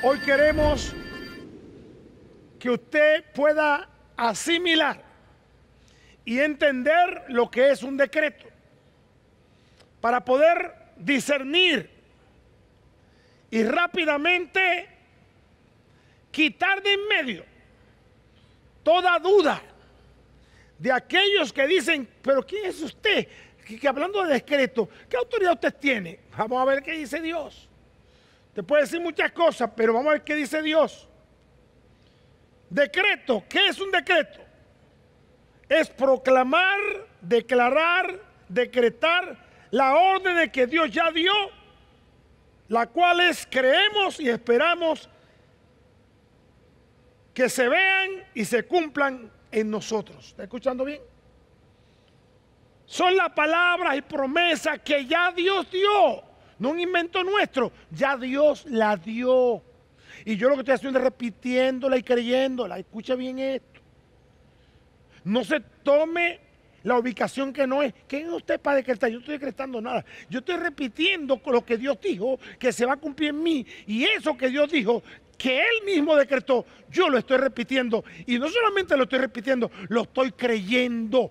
Hoy queremos que usted pueda asimilar y entender lo que es un decreto para poder discernir y rápidamente quitar de en medio toda duda de aquellos que dicen, pero ¿quién es usted? Que, hablando de decreto, ¿qué autoridad usted tiene? Vamos a ver qué dice Dios. Se puede decir muchas cosas, pero vamos a ver qué dice Dios. Decreto, ¿qué es un decreto? Es proclamar, declarar, decretar la orden de que Dios ya dio, la cual es creemos y esperamos que se vean y se cumplan en nosotros. ¿Está escuchando bien? Son las palabras y promesas que ya Dios dio no un invento nuestro, ya Dios la dio. Y yo lo que estoy haciendo es repitiéndola y creyéndola. Escucha bien esto. No se tome la ubicación que no es. ¿Quién es usted para decretar? Yo estoy decretando nada. Yo estoy repitiendo lo que Dios dijo que se va a cumplir en mí. Y eso que Dios dijo que Él mismo decretó, yo lo estoy repitiendo. Y no solamente lo estoy repitiendo, lo estoy creyendo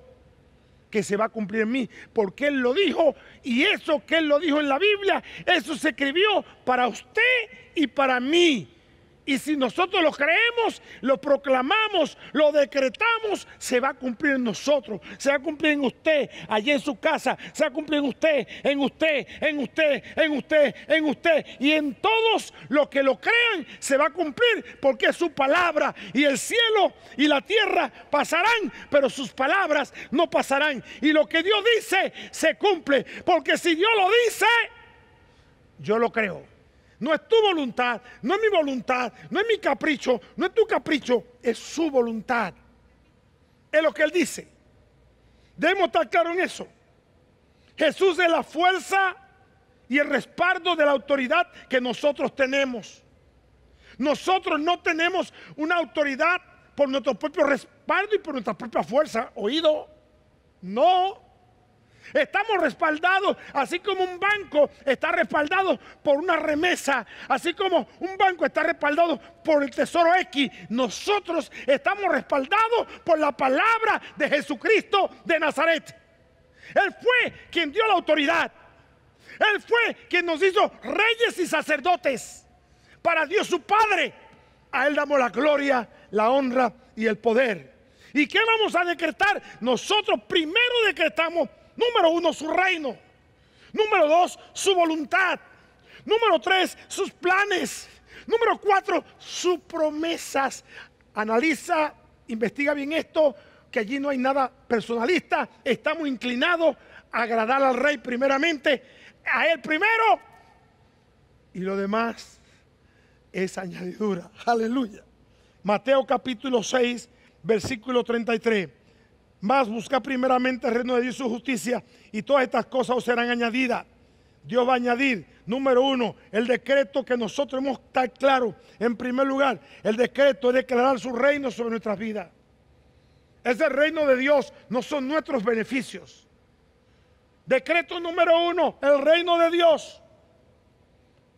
que se va a cumplir en mí, porque Él lo dijo, y eso que Él lo dijo en la Biblia, eso se escribió para usted y para mí. Y si nosotros lo creemos, lo proclamamos, lo decretamos, se va a cumplir en nosotros, se va a cumplir en usted, allí en su casa, se va a cumplir en usted, en usted, en usted, en usted, en usted. Y en todos los que lo crean, se va a cumplir porque es su palabra. Y el cielo y la tierra pasarán, pero sus palabras no pasarán. Y lo que Dios dice, se cumple. Porque si Dios lo dice, yo lo creo. No es tu voluntad, no es mi voluntad, no es mi capricho, no es tu capricho, es su voluntad. Es lo que él dice. Debemos estar claros en eso. Jesús es la fuerza y el respaldo de la autoridad que nosotros tenemos. Nosotros no tenemos una autoridad por nuestro propio respaldo y por nuestra propia fuerza. Oído, no. Estamos respaldados, así como un banco está respaldado por una remesa, así como un banco está respaldado por el tesoro X, nosotros estamos respaldados por la palabra de Jesucristo de Nazaret. Él fue quien dio la autoridad. Él fue quien nos hizo reyes y sacerdotes. Para Dios su Padre, a Él damos la gloria, la honra y el poder. ¿Y qué vamos a decretar? Nosotros primero decretamos Número uno, su reino. Número dos, su voluntad. Número tres, sus planes. Número cuatro, sus promesas. Analiza, investiga bien esto, que allí no hay nada personalista. Estamos inclinados a agradar al rey primeramente, a él primero. Y lo demás es añadidura. Aleluya. Mateo capítulo 6, versículo 33. Más busca primeramente el reino de Dios y su justicia y todas estas cosas serán añadidas. Dios va a añadir, número uno, el decreto que nosotros hemos tan claro. En primer lugar, el decreto es declarar su reino sobre nuestras vidas. Es el reino de Dios, no son nuestros beneficios. Decreto número uno, el reino de Dios.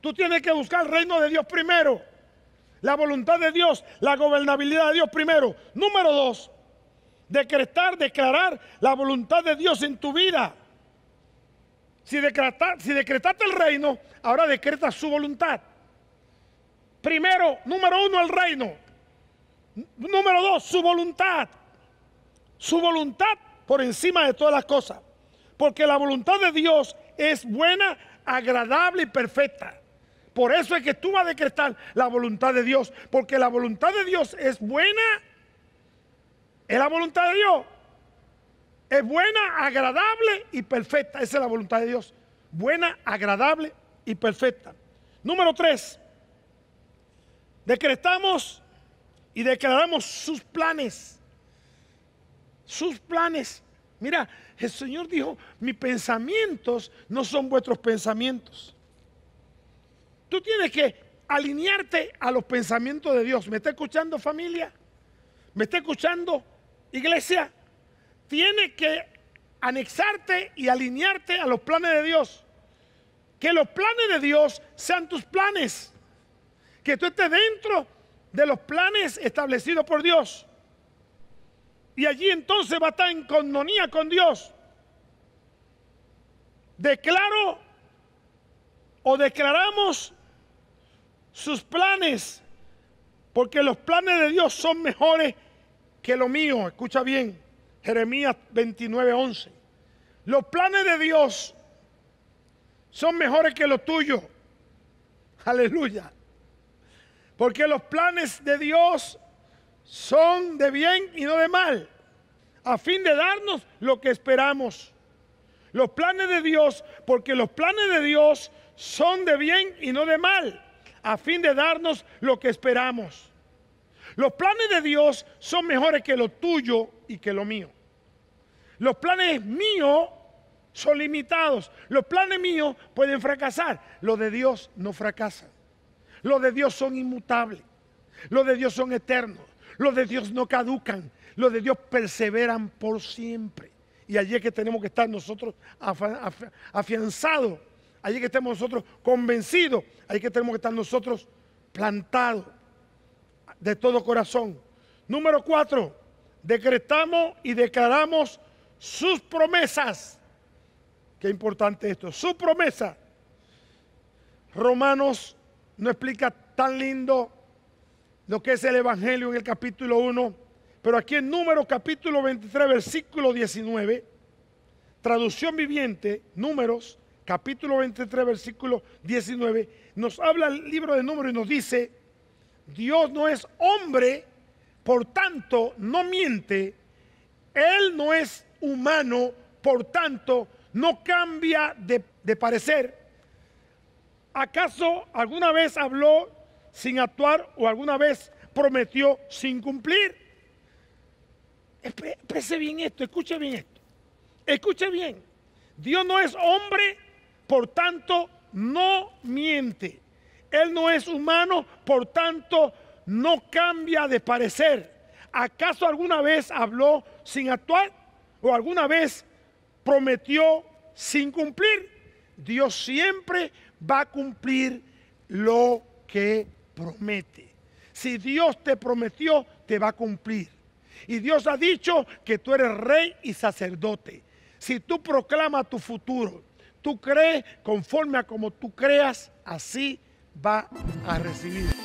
Tú tienes que buscar el reino de Dios primero. La voluntad de Dios, la gobernabilidad de Dios primero. Número dos, decretar, declarar la voluntad de Dios en tu vida. Si, si decretaste el reino, ahora decreta su voluntad. Primero, número uno, el reino. Número dos, su voluntad. Su voluntad por encima de todas las cosas. Porque la voluntad de Dios es buena, agradable y perfecta. Por eso es que tú vas a decretar la voluntad de Dios. Porque la voluntad de Dios es buena, es la voluntad de Dios. Es buena, agradable y perfecta. Esa es la voluntad de Dios. Buena, agradable y perfecta. Número tres. Decretamos y declaramos sus planes. Sus planes. Mira, el Señor dijo, mis pensamientos no son vuestros pensamientos. Tú tienes que alinearte a los pensamientos de Dios. ¿Me está escuchando familia? ¿Me está escuchando Iglesia, tiene que anexarte y alinearte a los planes de Dios. Que los planes de Dios sean tus planes. Que tú estés dentro de los planes establecidos por Dios. Y allí entonces va a estar en condonía con Dios. Declaro o declaramos sus planes, porque los planes de Dios son mejores que lo mío, escucha bien, Jeremías 29, 11. Los planes de Dios son mejores que los tuyos. Aleluya. Porque los planes de Dios son de bien y no de mal, a fin de darnos lo que esperamos. Los planes de Dios, porque los planes de Dios son de bien y no de mal, a fin de darnos lo que esperamos. Los planes de Dios son mejores que lo tuyo y que lo mío. Los planes míos son limitados. Los planes míos pueden fracasar. Los de Dios no fracasan. Los de Dios son inmutables. Los de Dios son eternos. Los de Dios no caducan. Los de Dios perseveran por siempre. Y allí es que tenemos que estar nosotros afianzados. Allí es que estemos nosotros convencidos. Allí es que tenemos que estar nosotros plantados de todo corazón. Número cuatro, decretamos y declaramos sus promesas. Qué importante esto, su promesa. Romanos no explica tan lindo lo que es el Evangelio en el capítulo 1, pero aquí en número capítulo 23, versículo 19, traducción viviente, números, capítulo 23, versículo 19, nos habla el libro de números y nos dice, Dios no es hombre, por tanto no miente. Él no es humano, por tanto no cambia de, parecer. ¿Acaso alguna vez habló sin actuar o alguna vez prometió sin cumplir? Exprese bien esto, escuche bien esto. Escuche bien. Dios no es hombre, por tanto no miente. Él no es humano, por tanto, no cambia de parecer. ¿Acaso alguna vez habló sin actuar? ¿O alguna vez prometió sin cumplir? Dios siempre va a cumplir lo que promete. Si Dios te prometió, te va a cumplir. Y Dios ha dicho que tú eres rey y sacerdote. Si tú proclamas tu futuro, tú crees conforme a como tú creas, así va a recibir.